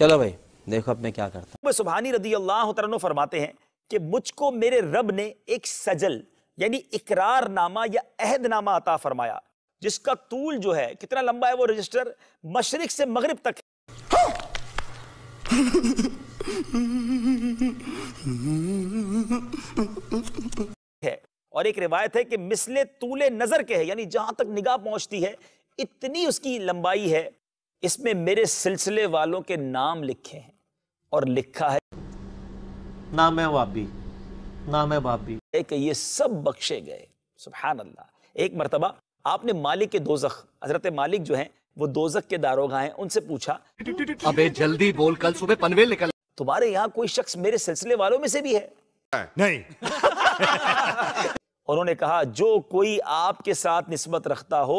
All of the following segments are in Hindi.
चलो भाई देखो अब मैं क्या करता हूँ सुबहानी रदी अल्लाह तरन फरमाते हैं कि मुझको मेरे रब ने एक सजल यानी इकरारनामा या अहदनामा अता फरमाया जिसका तूल जो है कितना लंबा है वो रजिस्टर मशरक से मगरब तक है और एक रिवायत है कि मिसले तूले नजर के है यानी जहां तक निगाह पहुंचती है इतनी उसकी लंबाई है इसमें मेरे सिलसिले वालों के नाम लिखे हैं और लिखा है नाम है वाबी नाम है बाबी कि ये सब बख्शे गए सुबहान अल्लाह एक मरतबा आपने मालिक के दोजख हजरत मालिक जो है वो दोजख के दारोगा हैं उनसे पूछा अबे जल्दी बोल कल सुबह पनवेल निकल तुम्हारे यहाँ कोई शख्स मेरे सिलसिले वालों में से भी है नहीं उन्होंने कहा जो कोई आपके साथ नस्बत रखता हो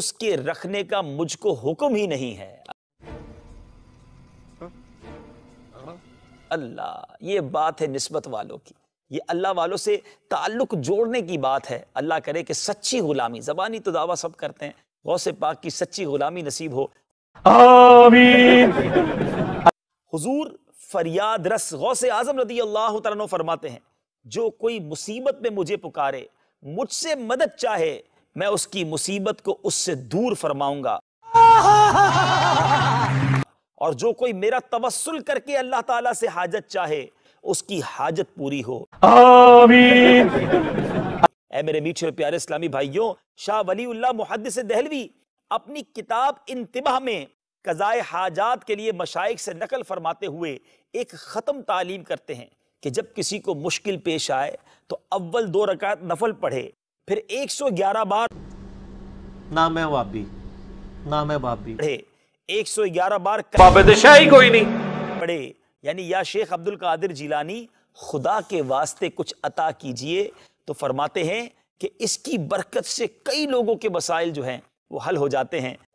उसके रखने का मुझको हुक्म ही नहीं है अल्लाह ये बात है नस्बत वालों की ये अल्लाह वालों से ताल्लुक जोड़ने की बात है अल्लाह करे कि सच्ची गुलामी जबानी तो दावा सब करते हैं गौ से पाक की सच्ची गुलामी नसीब हो आमीन हुजूर फरियाद रस गौ से आजम रदी अल्लाह फरमाते हैं जो कोई मुसीबत में मुझे पुकारे मुझसे मदद चाहे मैं उसकी मुसीबत को उससे दूर फरमाऊंगा और जो कोई मेरा तवस्ल करके अल्लाह ताला से हाजत चाहे उसकी हाजत पूरी हो आमीन ए मेरे मीठे और प्यारे इस्लामी भाइयों शाह वली मुहदस दहलवी अपनी किताब इंतबा में कज़ाए हाजात के लिए मशाइक से नकल फरमाते हुए एक ख़त्म तालीम करते हैं कि जब किसी को मुश्किल पेश आए तो अव्वल दो रकात नफल पढ़े फिर 111 बार ना मैं वापी ना मैं वापी पढ़े 111 बार ही कोई नहीं पढ़े यानी या शेख अब्दुल कादिर जिलानी खुदा के वास्ते कुछ अता कीजिए तो फरमाते हैं कि इसकी बरकत से कई लोगों के मसाइल जो हैं वो हल हो जाते हैं